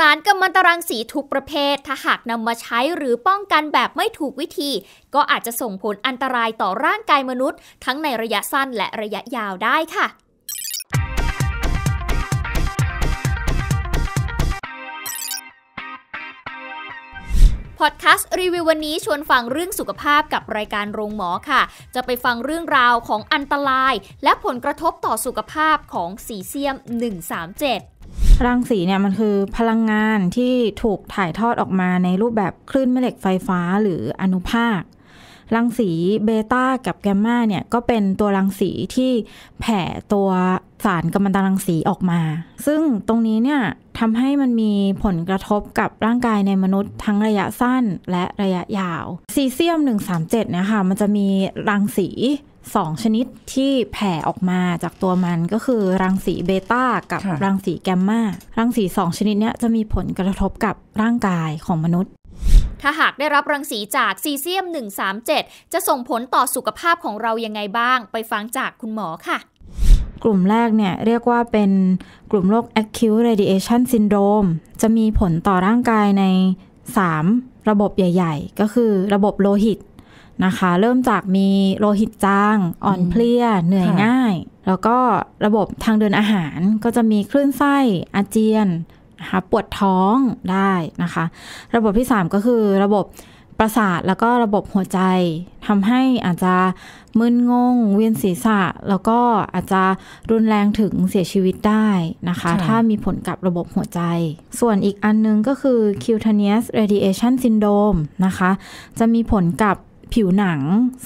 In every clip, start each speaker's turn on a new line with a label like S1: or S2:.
S1: สารกัมมันตรังสีทุกประเภทถ้าหากนำมาใช้หรือป้องกันแบบไม่ถูกวิธี ก็อาจจะส่งผลอันตรายต่อร่างกายมนุษย์ ทั้งในระยะสั้นและระยะยาวได้ค่ะ พอดแคสต์รีวิววันนี้ชวนฟังเรื่องสุขภาพกับรายการโรงหมอค่ะ จะไปฟังเรื่องราวของอันตรายและผลกระทบต่อสุขภาพของสีเซียม 137
S2: รังสีเนี่ยมันคือพลังงานที่ถูกถ่ายทอดออกมาในรูปแบบคลื่นแม่เหล็กไฟฟ้าหรืออนุภาค รังสีเบต้ากับแกมมาเนี่ยก็เป็นตัวรังสีที่แผ่ตัวสารกัมมันตรังสีออกมา ซึ่งตรงนี้เนี่ยทำให้มันมีผลกระทบกับร่างกายในมนุษย์ทั้งระยะสั้นและระยะยาว ซีเซียม 137เนี่ยค่ะมันจะมีรังสี2 ชนิดที่แผ่ออกมาจากตัวมันก็คือ รังสีเบต้ากับรังสีแกมมา รังสี 2 ชนิดนี้จะมีผลกระทบกับร่างกายของมนุษย์
S1: ถ้าหากได้รับรังสีจากซีเซียม137 จะส่งผลต่อสุขภาพของเรายังไงบ้างไปฟังจากคุณหมอค่ะ
S2: กลุ่มแรกเนี่ยเรียกว่าเป็นกลุ่มโรค acute radiation syndrome จะมีผลต่อร่างกายใน 3 ระบบใหญ่ๆ ก็คือระบบโลหิตนะคะ เริ่มจากมีโลหิตจางอ่อนเพลียเหนื่อยง่ายแล้วก็ระบบทางเดินอาหารก็จะมีคลื่นไส้อาเจียนนะคะปวดท้องได้นะคะ ระบบที่ 3 ก็คือระบบประสาทแล้วก็ระบบหัวใจทำให้อาจจะมึนงงเวียนศีรษะ แล้วก็อาจจะรุนแรงถึงเสียชีวิตได้นะคะ ถ้ามีผลกับระบบหัวใจ ส่วนอีกอันนึงก็คือ cutaneous radiation syndrome นะคะ จะมีผลกับผิวหนัง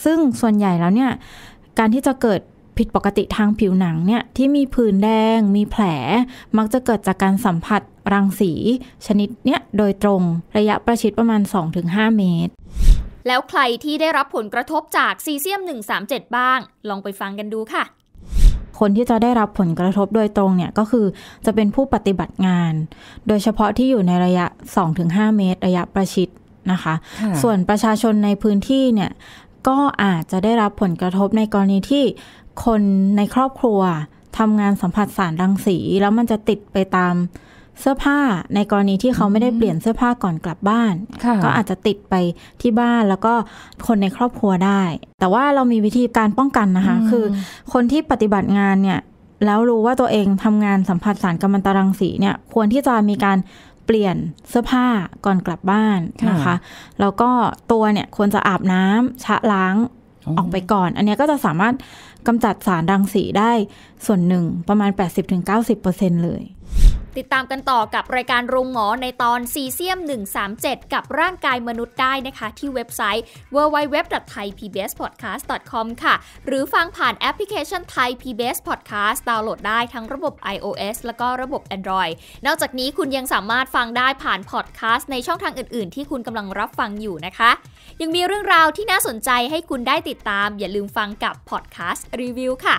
S2: ซึ่งส่วนใหญ่แล้วเนี่ยการที่จะเกิดผิดปกติทางผิวหนังเนี่ยที่มีผื่นแดง มีแผล มักจะเกิดจากการสัมผัสรังสีชนิดเนี้ยโดยตรงระยะประชิดประมาณ 2-5 เมตร
S1: แล้วใครที่ได้รับผลกระทบจากซีเซียม 137 บ้าง ลองไปฟังกันดูค่ะ
S2: คนที่จะได้รับผลกระทบโดยตรงเนี่ยก็คือจะเป็นผู้ปฏิบัติงาน โดยเฉพาะที่อยู่ในระยะ 2-5 เมตรระยะประชิดนะคะส่วนประชาชนในพื้นที่เนี่ยก็อาจจะได้รับผลกระทบในกรณีที่คนในครอบครัวทำงานสัมผัสสารรังสี แล้วมันจะติดไปตามเสื้อผ้าในกรณีที่เขาไม่ได้เปลี่ยนเสื้อผ้าก่อนกลับบ้าน ก็อาจจะติดไปที่บ้านแล้วก็คนในครอบครัวได้ แต่ว่าเรามีวิธีการป้องกันนะคะคือคนที่ปฏิบัติงานเนี่ยแล้วรู้ว่าตัวเองทำงานสัมผัสสารกัมมันตรังสีเนี่ยควรที่จะมีการปลี่ยนเสื้อผ้าก่อนกลับบ้านนะคะ แล้วก็ตัวเนี่ยควรจะอาบน้ำชะล้างออกไปก่อน อันนี้ก็จะสามารถกำจัดสารรังสีได้ส่วนหนึ่งประมาณ 80-90%เลย
S1: ติดตามกันต่อกับรายการโรงหมอในตอนซีเซียม 137 กับร่างกายมนุษย์ได้นะคะที่เว็บไซต์ www.thaipbspodcast.com ค่ะ หรือฟังผ่านแอปพลิเคชัน Thai PBS Podcast ดาวน์โหลดได้ทั้งระบบ iOS แล้วก็ระบบ Android นอกจากนี้คุณยังสามารถฟังได้ผ่านพอดแคสต์ในช่องทางอื่นๆ ที่คุณกำลังรับฟังอยู่นะคะ ยังมีเรื่องราวที่น่าสนใจให้คุณได้ติดตาม อย่าลืมฟังกับพอดแคสต์รีวิวค่ะ